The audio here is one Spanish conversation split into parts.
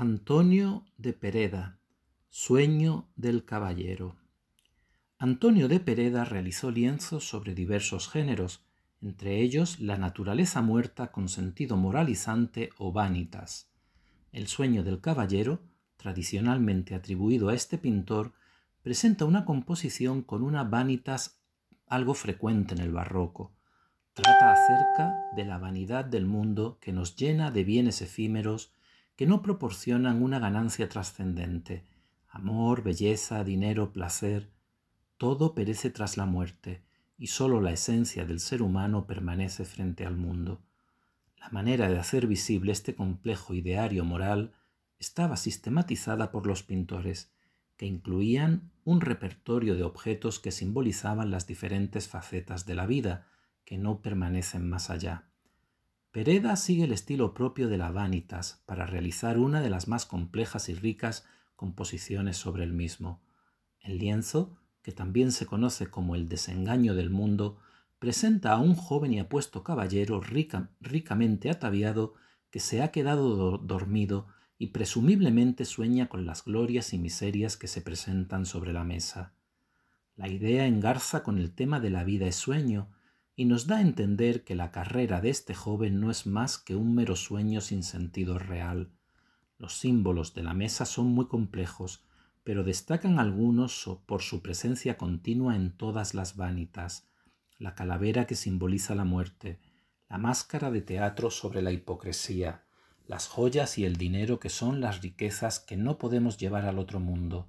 Antonio de Pereda, Sueño del Caballero. Antonio de Pereda realizó lienzos sobre diversos géneros, entre ellos la naturaleza muerta con sentido moralizante o vanitas. El sueño del caballero, tradicionalmente atribuido a este pintor, presenta una composición con una vanitas algo frecuente en el barroco. Trata acerca de la vanidad del mundo que nos llena de bienes efímeros que no proporcionan una ganancia trascendente. Amor, belleza, dinero, placer, todo perece tras la muerte y solo la esencia del ser humano permanece frente al mundo. La manera de hacer visible este complejo ideario moral estaba sistematizada por los pintores, que incluían un repertorio de objetos que simbolizaban las diferentes facetas de la vida, que no permanecen más allá. Pereda sigue el estilo propio de la Vanitas para realizar una de las más complejas y ricas composiciones sobre el mismo. El lienzo, que también se conoce como el desengaño del mundo, presenta a un joven y apuesto caballero ricamente ataviado que se ha quedado dormido y presumiblemente sueña con las glorias y miserias que se presentan sobre la mesa. La idea engarza con el tema de la vida es sueño, y nos da a entender que la carrera de este joven no es más que un mero sueño sin sentido real. Los símbolos de la mesa son muy complejos, pero destacan algunos por su presencia continua en todas las vanitas, la calavera que simboliza la muerte, la máscara de teatro sobre la hipocresía, las joyas y el dinero que son las riquezas que no podemos llevar al otro mundo,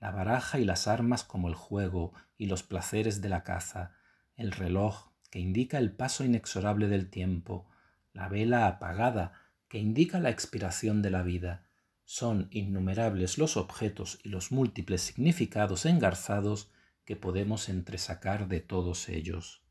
la baraja y las armas como el juego y los placeres de la caza, el reloj, que indica el paso inexorable del tiempo, la vela apagada, que indica la expiración de la vida. Son innumerables los objetos y los múltiples significados engarzados que podemos entresacar de todos ellos.